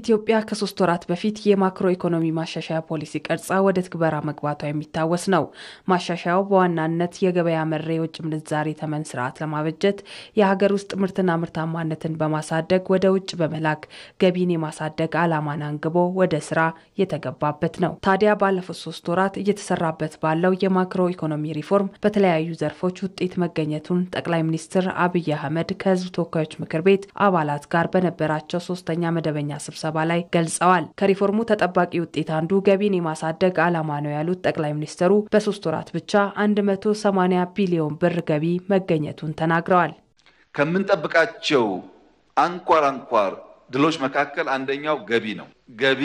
ኢትዮጵያ ከሶስት ወራት በፊት የማክሮ ኢኮኖሚ ማሻሻያ ፖሊሲ ቀርጻ ወደ ትግበራ መግባቷ የሚታወስ ነው። ማሻሻያው በዋናነት የገበያ መር የውጭ ምንዛሬ ተመን ስርዓት ለማበጀት የሀገር ውስጥ ምርትና ምርታማነትን በማሳደግ ወደ ውጭ በመላክ ገቢን የማሳደግ ዓላማን አንግቦ ወደ ስራ የተገባበት ነው። ታዲያ ባለፉት ሶስት ወራት እየተሰራበት ባለው የማክሮ ኢኮኖሚ ሪፎርም በተለያዩ ዘርፎች ውጤት መገኘቱን ጠቅላይ ሚኒስትር አብይ አህመድ ከህዝብ ተወካዮች ምክር ቤት አባላት ጋር በነበራቸው ሶስተኛ መደበኛ ስብሰ ስብሰባ ላይ ገልጸዋል። ከሪፎርሙ ተጠባቂ ውጤት አንዱ ገቢን የማሳደግ ዓላማ ነው ያሉት ጠቅላይ ሚኒስትሩ በሶስት ወራት ብቻ 180 ቢሊዮን ብር ገቢ መገኘቱን ተናግረዋል። ከምንጠብቃቸው አንኳር አንኳር ድሎች መካከል አንደኛው ገቢ ነው። ገቢ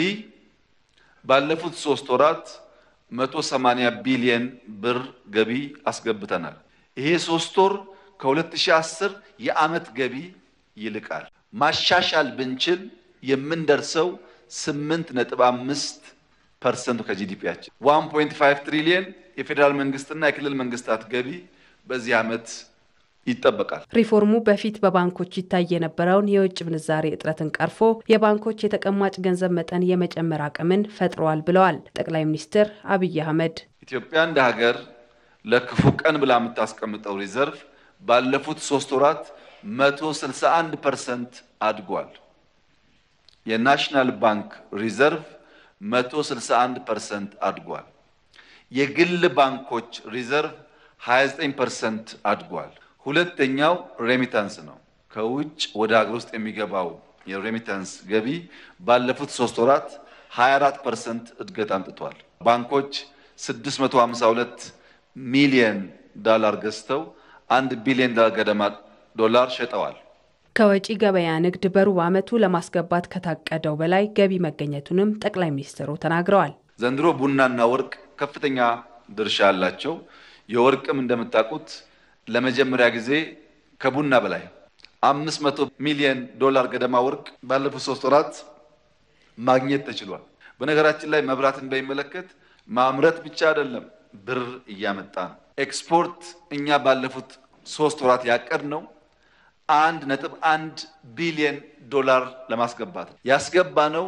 ባለፉት ሶስት ወራት 180 ቢሊየን ብር ገቢ አስገብተናል። ይሄ ሶስት ወር ከ2010 የዓመት ገቢ ይልቃል። ማሻሻል ብንችል የምንደርሰው ስምንት ነጥብ አምስት ፐርሰንቱ ከጂዲፒያችን ዋን ፖይንት ፋይቭ ትሪሊየን የፌዴራል መንግስትና የክልል መንግስታት ገቢ በዚህ ዓመት ይጠበቃል። ሪፎርሙ በፊት በባንኮች ይታይ የነበረውን የውጭ ምንዛሬ እጥረትን ቀርፎ የባንኮች የተቀማጭ ገንዘብ መጠን የመጨመር አቅምን ፈጥረዋል ብለዋል ጠቅላይ ሚኒስትር አብይ አህመድ። ኢትዮጵያ እንደ ሀገር ለክፉ ቀን ብላ የምታስቀምጠው ሪዘርቭ ባለፉት ሶስት ወራት 161 ፐርሰንት አድጓል። የናሽናል ባንክ ሪዘርቭ 161 ፐርሰንት አድጓል። የግል ባንኮች ሪዘርቭ 29 ፐርሰንት አድጓል። ሁለተኛው ሬሚታንስ ነው። ከውጭ ወደ ሀገር ውስጥ የሚገባው የሬሚታንስ ገቢ ባለፉት ሶስት ወራት 24 ፐርሰንት እድገት አምጥቷል። ባንኮች 652 ሚሊየን ዳላር ገዝተው አንድ ቢሊዮን ዳላር ገደማ ዶላር ሸጠዋል። ከወጪ ገበያ ንግድ በሩብ ዓመቱ ለማስገባት ከታቀደው በላይ ገቢ መገኘቱንም ጠቅላይ ሚኒስትሩ ተናግረዋል። ዘንድሮ ቡናና ወርቅ ከፍተኛ ድርሻ አላቸው። የወርቅም እንደምታውቁት ለመጀመሪያ ጊዜ ከቡና በላይ አምስት መቶ ሚሊየን ዶላር ገደማ ወርቅ ባለፉት ሶስት ወራት ማግኘት ተችሏል። በነገራችን ላይ መብራትን በሚመለከት ማምረት ብቻ አይደለም ብር እያመጣ ነው ኤክስፖርት እኛ ባለፉት ሶስት ወራት ያቀድ ነው አንድ ነጥብ አንድ ቢሊየን ዶላር ለማስገባት ነው። ያስገባነው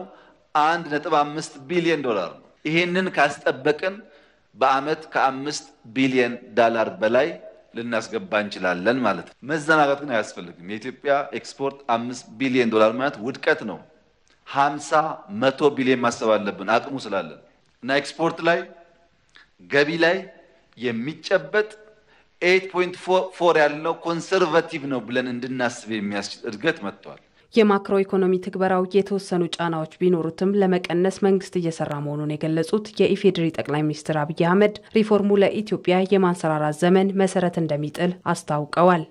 አንድ ነጥብ አምስት ቢሊየን ዶላር ነው። ይሄንን ካስጠበቅን በአመት ከአምስት ቢሊየን ዳላር በላይ ልናስገባ እንችላለን ማለት ነው። መዘናጋት ግን አያስፈልግም። የኢትዮጵያ ኤክስፖርት አምስት ቢሊየን ዶላር ማለት ውድቀት ነው። ሀምሳ መቶ ቢሊየን ማሰብ አለብን አቅሙ ስላለን እና ኤክስፖርት ላይ ገቢ ላይ የሚጨበጥ ኤይት ፖይንት ፎር ያለው ኮንሰርቫቲቭ ነው ብለን እንድናስብ የሚያስችል እድገት መጥቷል። የማክሮ ኢኮኖሚ ትግበራው የተወሰኑ ጫናዎች ቢኖሩትም ለመቀነስ መንግስት እየሰራ መሆኑን የገለጹት የኢፌዴሪ ጠቅላይ ሚኒስትር አብይ አህመድ ሪፎርሙ ለኢትዮጵያ የማንሰራራት ዘመን መሰረት እንደሚጥል አስታውቀዋል።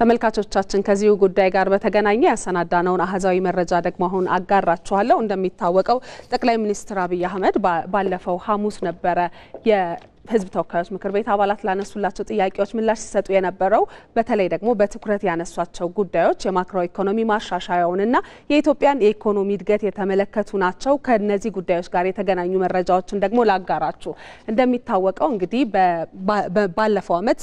ተመልካቾቻችን ከዚሁ ጉዳይ ጋር በተገናኘ ያሰናዳነውን አህዛዊ መረጃ ደግሞ አሁን አጋራችኋለሁ። እንደሚታወቀው ጠቅላይ ሚኒስትር አብይ አህመድ ባለፈው ሐሙስ ነበረ ህዝብ ተወካዮች ምክር ቤት አባላት ላነሱላቸው ጥያቄዎች ምላሽ ሲሰጡ የነበረው በተለይ ደግሞ በትኩረት ያነሷቸው ጉዳዮች የማክሮ ኢኮኖሚ ማሻሻያውንና የኢትዮጵያን የኢኮኖሚ እድገት የተመለከቱ ናቸው። ከነዚህ ጉዳዮች ጋር የተገናኙ መረጃዎችን ደግሞ ላጋራችሁ። እንደሚታወቀው እንግዲህ ባለፈው ዓመት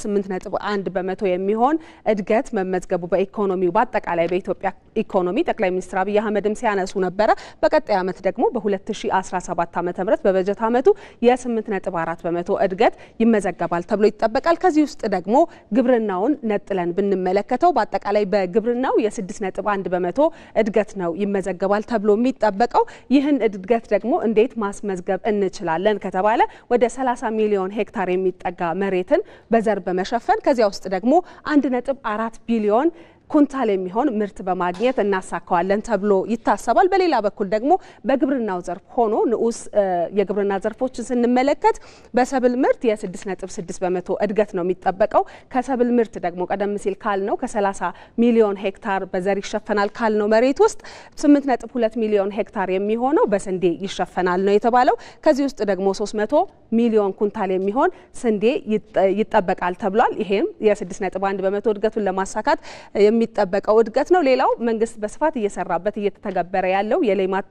አንድ በመቶ የሚሆን እድገት መመዝገቡ በኢኮኖሚው በአጠቃላይ በኢትዮጵያ ኢኮኖሚ ጠቅላይ ሚኒስትር አብይ አህመድም ሲያነሱ ነበረ። በቀጣይ ዓመት ደግሞ በ2017 ዓ ም በበጀት ዓመቱ የ 4 በመቶ እድገት ይመዘገባል ተብሎ ይጠበቃል። ከዚህ ውስጥ ደግሞ ግብርናውን ነጥለን ብንመለከተው በአጠቃላይ በግብርናው የስድስት ነጥብ 1 በመቶ እድገት ነው ይመዘገባል ተብሎ የሚጠበቀው። ይህን እድገት ደግሞ እንዴት ማስመዝገብ እንችላለን ከተባለ ወደ 30 ሚሊዮን ሄክታር የሚጠጋ መሬትን በዘር በመሸፈን ከዚያ ውስጥ ደግሞ 1 ነጥብ 4 ቢሊዮን ኩንታል የሚሆን ምርት በማግኘት እናሳካዋለን ተብሎ ይታሰባል። በሌላ በኩል ደግሞ በግብርናው ዘርፍ ሆኖ ንዑስ የግብርና ዘርፎችን ስንመለከት በሰብል ምርት የ6.6 በመቶ እድገት ነው የሚጠበቀው። ከሰብል ምርት ደግሞ ቀደም ሲል ካልነው ከ30 ሚሊዮን ሄክታር በዘር ይሸፈናል ካልነው መሬት ውስጥ 8.2 ሚሊዮን ሄክታር የሚሆነው በስንዴ ይሸፈናል ነው የተባለው። ከዚህ ውስጥ ደግሞ 300 ሚሊዮን ኩንታል የሚሆን ስንዴ ይጠበቃል ተብሏል። ይሄም የ6.1 በመቶ እድገቱን ለማሳካት የሚጠበቀው እድገት ነው። ሌላው መንግስት በስፋት እየሰራበት እየተተገበረ ያለው የሌማት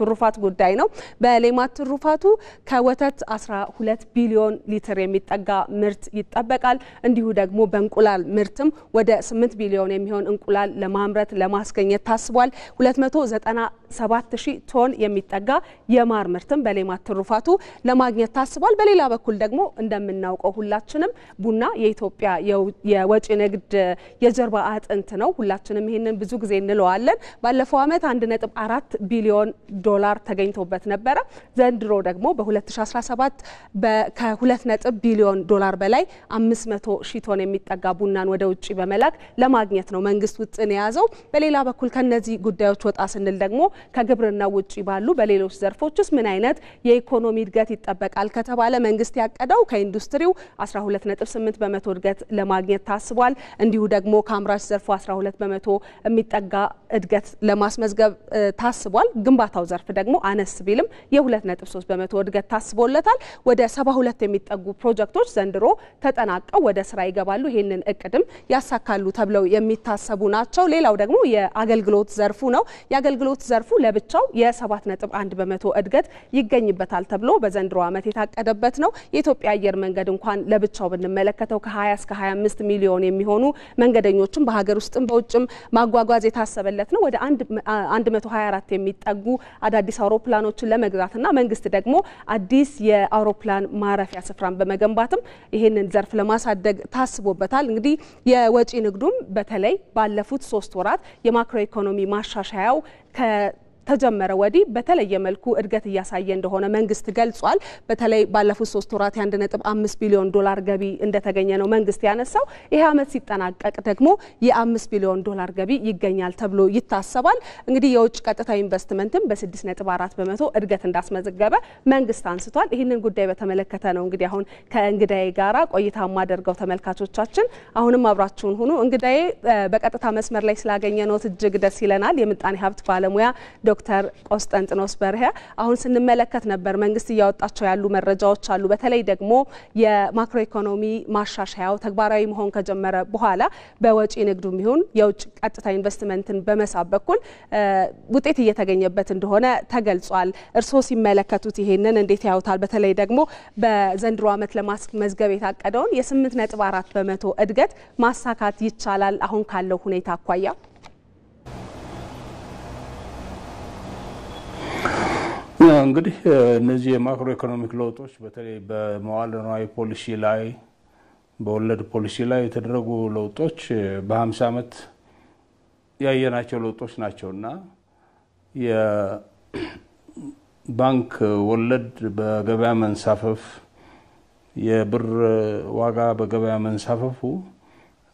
ትሩፋት ጉዳይ ነው። በሌማት ትሩፋቱ ከወተት 12 ቢሊዮን ሊትር የሚጠጋ ምርት ይጠበቃል። እንዲሁ ደግሞ በእንቁላል ምርትም ወደ 8 ቢሊዮን የሚሆን እንቁላል ለማምረት ለማስገኘት ታስቧል። 290 ሰ7 ሺህ ቶን የሚጠጋ የማር ምርትን በሌማት ትሩፋቱ ለማግኘት ታስቧል። በሌላ በኩል ደግሞ እንደምናውቀው ሁላችንም ቡና የኢትዮጵያ የወጪ ንግድ የጀርባ አጥንት ነው። ሁላችንም ይህንን ብዙ ጊዜ እንለዋለን። ባለፈው ዓመት 1.4 ቢሊዮን ዶላር ተገኝቶበት ነበረ። ዘንድሮ ደግሞ በ2017 ከ2 ቢሊዮን ዶላር በላይ 500 ሺህ ቶን የሚጠጋ ቡናን ወደ ውጭ በመላክ ለማግኘት ነው መንግስት ውጥን የያዘው። በሌላ በኩል ከነዚህ ጉዳዮች ወጣ ስንል ደግሞ ከግብርና ውጪ ባሉ በሌሎች ዘርፎችስ ምን አይነት የኢኮኖሚ እድገት ይጠበቃል ከተባለ መንግስት ያቀደው ከኢንዱስትሪው 12.8 በመቶ እድገት ለማግኘት ታስቧል። እንዲሁ ደግሞ ከአምራች ዘርፉ 12 በመቶ የሚጠጋ እድገት ለማስመዝገብ ታስቧል። ግንባታው ዘርፍ ደግሞ አነስ ቢልም የ2.3 በመቶ እድገት ታስቦለታል። ወደ 72 የሚጠጉ ፕሮጀክቶች ዘንድሮ ተጠናቀው ወደ ስራ ይገባሉ። ይህንን እቅድም ያሳካሉ ተብለው የሚታሰቡ ናቸው። ሌላው ደግሞ የአገልግሎት ዘርፉ ነው። የአገልግሎት ዘርፉ ለብቻው የ7.1 በመቶ እድገት ይገኝበታል ተብሎ በዘንድሮ ዓመት የታቀደበት ነው። የኢትዮጵያ አየር መንገድ እንኳን ለብቻው ብንመለከተው ከ20 እስከ 25 ሚሊዮን የሚሆኑ መንገደኞችን በሀገር ውስጥም በውጭም ማጓጓዝ የታሰበለት ነው። ወደ 124 የሚጠጉ አዳዲስ አውሮፕላኖችን ለመግዛትና መንግስት ደግሞ አዲስ የአውሮፕላን ማረፊያ ስፍራን በመገንባትም ይህንን ዘርፍ ለማሳደግ ታስቦበታል። እንግዲህ የወጪ ንግዱም በተለይ ባለፉት ሶስት ወራት የማክሮ ኢኮኖሚ ማሻሻያው ተጀመረ ወዲህ በተለየ መልኩ እድገት እያሳየ እንደሆነ መንግስት ገልጿል። በተለይ ባለፉት ሶስት ወራት የአንድ ነጥብ አምስት ቢሊዮን ዶላር ገቢ እንደተገኘ ነው መንግስት ያነሳው። ይህ ዓመት ሲጠናቀቅ ደግሞ የአምስት ቢሊዮን ዶላር ገቢ ይገኛል ተብሎ ይታሰባል። እንግዲህ የውጭ ቀጥታ ኢንቨስትመንትም በስድስት ነጥብ አራት በመቶ እድገት እንዳስመዘገበ መንግስት አንስቷል። ይህንን ጉዳይ በተመለከተ ነው እንግዲህ አሁን ከእንግዳዬ ጋራ ቆይታ ማደርገው። ተመልካቾቻችን አሁንም አብራችሁን ሁኑ። እንግዳዬ በቀጥታ መስመር ላይ ስላገኘ ነው እጅግ ደስ ይለናል። የምጣኔ ሀብት ባለሙያ ዶክተር ቆስጠንጥኖስ በርሀ አሁን ስንመለከት ነበር መንግስት እያወጣቸው ያሉ መረጃዎች አሉ። በተለይ ደግሞ የማክሮ ኢኮኖሚ ማሻሻያው ተግባራዊ መሆን ከጀመረ በኋላ በወጪ ንግዱ ይሁን የውጭ ቀጥታ ኢንቨስትመንትን በመሳብ በኩል ውጤት እየተገኘበት እንደሆነ ተገልጿል። እርስዎ ሲመለከቱት ይሄንን እንዴት ያዩታል? በተለይ ደግሞ በዘንድሮ ዓመት ለማስመዝገብ የታቀደውን የ8 በመቶ እድገት ማሳካት ይቻላል አሁን ካለው ሁኔታ አኳያ እንግዲህ እነዚህ የማክሮ ኢኮኖሚክ ለውጦች በተለይ በመዋለ ንዋይ ፖሊሲ ላይ በወለድ ፖሊሲ ላይ የተደረጉ ለውጦች በሀምሳ ዓመት ያየናቸው ለውጦች ናቸው እና የባንክ ወለድ በገበያ መንሳፈፍ፣ የብር ዋጋ በገበያ መንሳፈፉ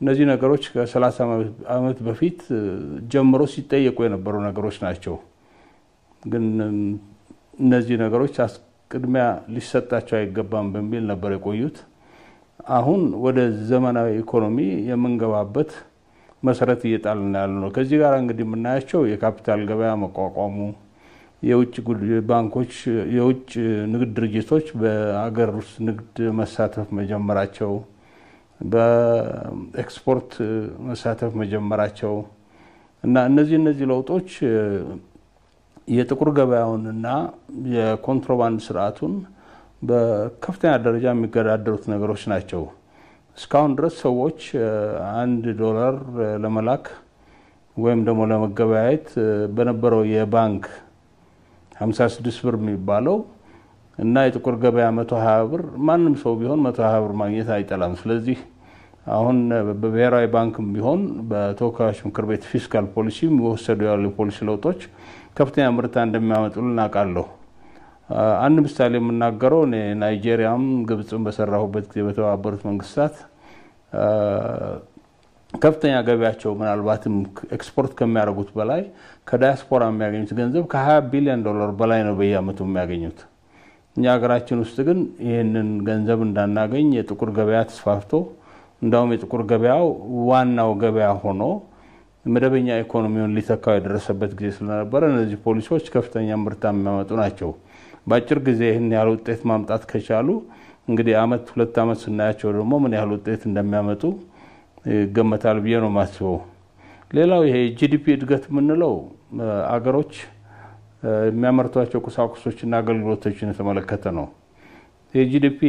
እነዚህ ነገሮች ከ30 ዓመት በፊት ጀምሮ ሲጠየቁ የነበሩ ነገሮች ናቸው ግን እነዚህ ነገሮች ቅድሚያ ሊሰጣቸው አይገባም በሚል ነበር የቆዩት። አሁን ወደ ዘመናዊ ኢኮኖሚ የምንገባበት መሰረት እየጣልን ያለ ነው። ከዚህ ጋር እንግዲህ የምናያቸው የካፒታል ገበያ መቋቋሙ፣ የውጭ ባንኮች፣ የውጭ ንግድ ድርጅቶች በአገር ውስጥ ንግድ መሳተፍ መጀመራቸው፣ በኤክስፖርት መሳተፍ መጀመራቸው እና እነዚህ እነዚህ ለውጦች የጥቁር ገበያውንና የኮንትሮባንድ ስርዓቱን በከፍተኛ ደረጃ የሚገዳደሩት ነገሮች ናቸው። እስካሁን ድረስ ሰዎች አንድ ዶላር ለመላክ ወይም ደግሞ ለመገበያየት በነበረው የባንክ 56 ብር የሚባለው እና የጥቁር ገበያ 120 ብር ማንም ሰው ቢሆን 120 ብር ማግኘት አይጠላም። ስለዚህ አሁን በብሔራዊ ባንክም ቢሆን በተወካዮች ምክር ቤት ፊስካል ፖሊሲ የሚወሰዱ ያሉ ፖሊሲ ለውጦች ከፍተኛ ምርታ እንደሚያመጡልን እናውቃለሁ። አንድ ምሳሌ የምናገረው እኔ ናይጄሪያም ግብፅም በሰራሁበት ጊዜ በተባበሩት መንግስታት ከፍተኛ ገቢያቸው ምናልባትም ኤክስፖርት ከሚያደርጉት በላይ ከዳያስፖራ የሚያገኙት ገንዘብ ከ20 ቢሊዮን ዶላር በላይ ነው በየአመቱ የሚያገኙት። እኛ ሀገራችን ውስጥ ግን ይህንን ገንዘብ እንዳናገኝ የጥቁር ገበያ ተስፋፍቶ እንዳውም የጥቁር ገበያ ዋናው ገበያ ሆኖ መደበኛ ኢኮኖሚውን ሊተካው የደረሰበት ጊዜ ስለነበረ እነዚህ ፖሊሲዎች ከፍተኛ ምርታ የሚያመጡ ናቸው። በአጭር ጊዜ ይህን ያህል ውጤት ማምጣት ከቻሉ እንግዲህ አመት ሁለት አመት ስናያቸው ደግሞ ምን ያህል ውጤት እንደሚያመጡ ይገመታል ብዬ ነው ማስበው። ሌላው ይሄ ጂዲፒ እድገት የምንለው አገሮች የሚያመርቷቸው ቁሳቁሶችና አገልግሎቶችን የተመለከተ ነው። የጂዲፒ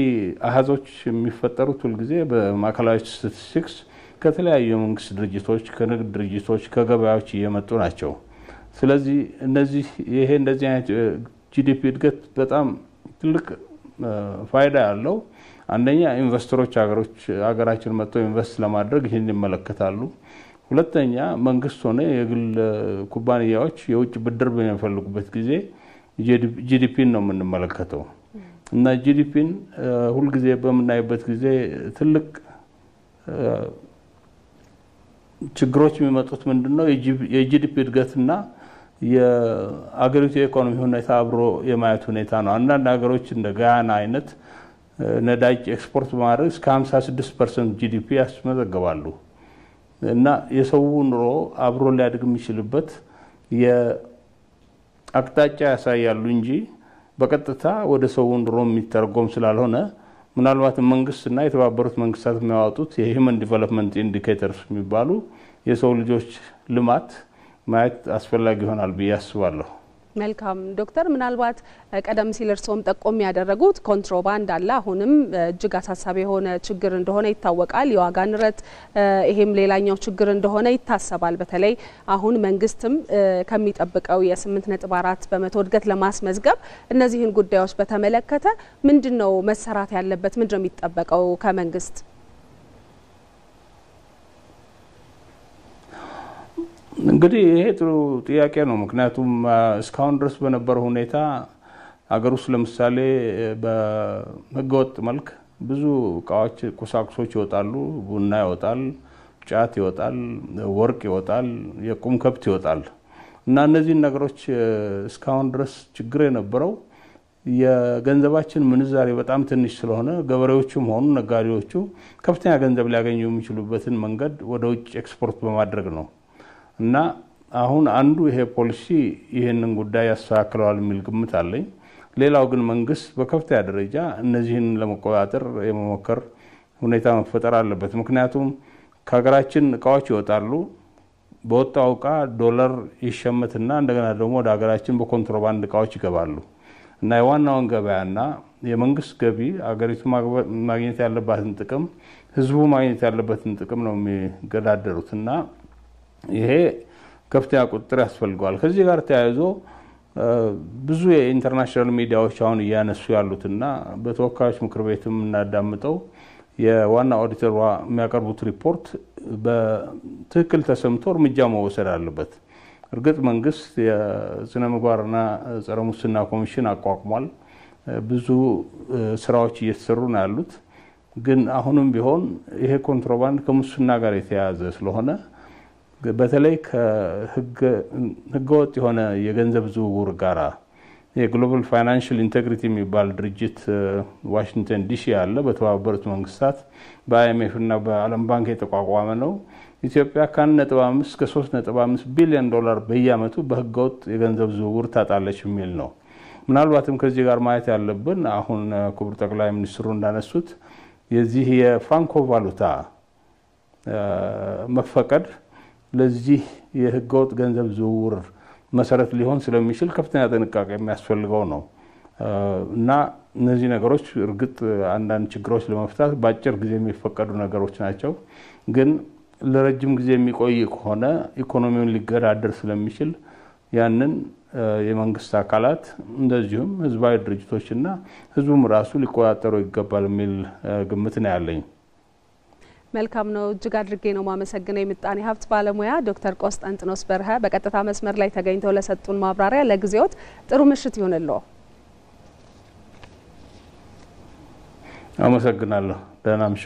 አሀዞች የሚፈጠሩት ሁልጊዜ በማዕከላዊ ስታቲስቲክስ ከተለያዩ የመንግስት ድርጅቶች፣ ከንግድ ድርጅቶች፣ ከገበያዎች እየመጡ ናቸው። ስለዚህ እነዚህ ይሄ እንደዚህ አይነት ጂዲፒ እድገት በጣም ትልቅ ፋይዳ ያለው አንደኛ ኢንቨስተሮች ሀገሮች ሀገራችን መጥተው ኢንቨስት ለማድረግ ይህን ይመለከታሉ። ሁለተኛ መንግስት ሆነ የግል ኩባንያዎች የውጭ ብድር በሚፈልጉበት ጊዜ ጂዲፒን ነው የምንመለከተው። እና ጂዲፒን ሁልጊዜ በምናይበት ጊዜ ትልቅ ችግሮች የሚመጡት ምንድን ነው? የጂዲፒ እድገትና የአገሪቱ የኢኮኖሚ ሁኔታ አብሮ የማየት ሁኔታ ነው። አንዳንድ ሀገሮች እንደ ጋያና አይነት ነዳጅ ኤክስፖርት በማድረግ እስከ 56 ፐርሰንት ጂዲፒ ያስመዘግባሉ እና የሰው ኑሮ አብሮ ሊያድግ የሚችልበት አቅጣጫ ያሳያሉ እንጂ በቀጥታ ወደ ሰው ኑሮ የሚተረጎም ስላልሆነ መንግስት መንግስትና የተባበሩት መንግስታት የሚያወጡት የሂመን ዲቨሎፕመንት ኢንዲኬተርስ የሚባሉ የሰው ልጆች ልማት ማየት አስፈላጊ ይሆናል ብዬ አስባለሁ። መልካም ዶክተር፣ ምናልባት ቀደም ሲል እርስዎም ጠቆም ያደረጉት ኮንትሮባንድ አለ፣ አሁንም እጅግ አሳሳቢ የሆነ ችግር እንደሆነ ይታወቃል። የዋጋ ንረት ይሄም ሌላኛው ችግር እንደሆነ ይታሰባል። በተለይ አሁን መንግስትም ከሚጠብቀው የስምንት ነጥብ አራት በመቶ እድገት ለማስመዝገብ እነዚህን ጉዳዮች በተመለከተ ምንድን ነው መሰራት ያለበት? ምንድን ነው የሚጠበቀው ከመንግስት? እንግዲህ ይሄ ጥሩ ጥያቄ ነው። ምክንያቱም እስካሁን ድረስ በነበረው ሁኔታ አገር ውስጥ ለምሳሌ በህገወጥ መልክ ብዙ እቃዎች፣ ቁሳቁሶች ይወጣሉ። ቡና ይወጣል፣ ጫት ይወጣል፣ ወርቅ ይወጣል፣ የቁም ከብት ይወጣል እና እነዚህን ነገሮች እስካሁን ድረስ ችግር የነበረው የገንዘባችን ምንዛሬ በጣም ትንሽ ስለሆነ ገበሬዎቹም ሆኑ ነጋዴዎቹ ከፍተኛ ገንዘብ ሊያገኙ የሚችሉበትን መንገድ ወደ ውጭ ኤክስፖርት በማድረግ ነው። እና አሁን አንዱ ይሄ ፖሊሲ ይህንን ጉዳይ ያስተካክለዋል የሚል ግምት አለኝ። ሌላው ግን መንግስት በከፍተኛ ደረጃ እነዚህን ለመቆጣጠር የመሞከር ሁኔታ መፈጠር አለበት። ምክንያቱም ከሀገራችን እቃዎች ይወጣሉ። በወጣው እቃ ዶላር ይሸመትና እንደገና ደግሞ ወደ ሀገራችን በኮንትሮባንድ እቃዎች ይገባሉ እና የዋናውን ገበያና የመንግስት ገቢ አገሪቱ ማግኘት ያለባትን ጥቅም፣ ህዝቡ ማግኘት ያለበትን ጥቅም ነው የሚገዳደሩት እና ይሄ ከፍተኛ ቁጥጥር ያስፈልገዋል። ከዚህ ጋር ተያይዞ ብዙ የኢንተርናሽናል ሚዲያዎች አሁን እያነሱ ያሉትና በተወካዮች ምክር ቤትም እናዳምጠው የዋና ኦዲተሯ የሚያቀርቡት ሪፖርት በትክክል ተሰምቶ እርምጃ መወሰድ አለበት። እርግጥ መንግስት የስነ ምግባርና ጸረ ሙስና ኮሚሽን አቋቁሟል። ብዙ ስራዎች እየተሰሩ ነው ያሉት። ግን አሁንም ቢሆን ይሄ ኮንትሮባንድ ከሙስና ጋር የተያያዘ ስለሆነ በተለይ ከህገወጥ የሆነ የገንዘብ ዝውውር ጋራ የግሎባል ፋይናንሽል ኢንቴግሪቲ የሚባል ድርጅት ዋሽንግተን ዲሲ ያለ በተባበሩት መንግስታት በአይኤምኤፍ እና በዓለም ባንክ የተቋቋመ ነው። ኢትዮጵያ ከ ነጥብ አምስት እስከ ሶስት ቢሊዮን ዶላር በየአመቱ በህገወጥ የገንዘብ ዝውውር ታጣለች የሚል ነው። ምናልባትም ከዚህ ጋር ማየት ያለብን አሁን ክቡር ጠቅላይ ሚኒስትሩ እንዳነሱት የዚህ የፍራንኮ ቫሉታ መፈቀድ ለዚህ የህገወጥ ገንዘብ ዝውውር መሰረት ሊሆን ስለሚችል ከፍተኛ ጥንቃቄ የሚያስፈልገው ነው እና እነዚህ ነገሮች እርግጥ አንዳንድ ችግሮች ለመፍታት በአጭር ጊዜ የሚፈቀዱ ነገሮች ናቸው። ግን ለረጅም ጊዜ የሚቆይ ከሆነ ኢኮኖሚውን ሊገዳደር ስለሚችል ያንን የመንግስት አካላት እንደዚሁም ህዝባዊ ድርጅቶችና ህዝቡም ራሱ ሊቆጣጠሩ ይገባል የሚል ግምት ነው ያለኝ። መልካም ነው። እጅግ አድርጌ ነው ማመሰግነው። የምጣኔ ሀብት ባለሙያ ዶክተር ቆስጠንጥኖስ በርሀ በቀጥታ መስመር ላይ ተገኝተው ለሰጡን ማብራሪያ ለጊዜዎት ጥሩ ምሽት ይሁንልዎ። አመሰግናለሁ። ደህና ምሹ።